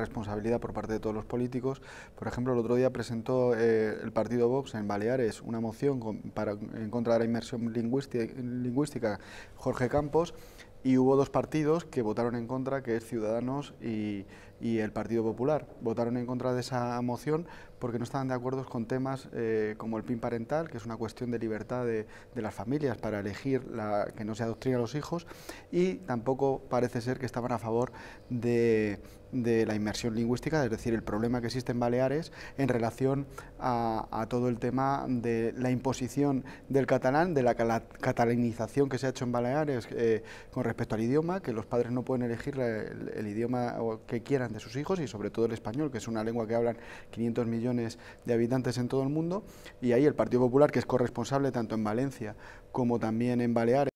responsabilidad por parte de todos los políticos. Por ejemplo, el otro día presentó eh, el partido Vox en Baleares una moción para, en contra de la inmersión lingüística Jorge Campos y hubo dos partidos que votaron en contra, que es Ciudadanos y, el Partido Popular. Votaron en contra de esa moción porque no estaban de acuerdo con temas eh, como el PIN parental, que es una cuestión de libertad de, las familias para elegir que no se adoctrine a los hijos, y tampoco parece ser que estaban a favor de, de la inmersión lingüística, es decir, el problema que existe en Baleares en relación a, todo el tema de la imposición del catalán, de la, catalanización que se ha hecho en Baleares eh, con respecto al idioma, que los padres no pueden elegir el, el, idioma que quieran de sus hijos y sobre todo el español, que es una lengua que hablan 500 millones de habitantes en todo el mundo, y ahí el Partido Popular, que es corresponsable tanto en Valencia como también en Baleares,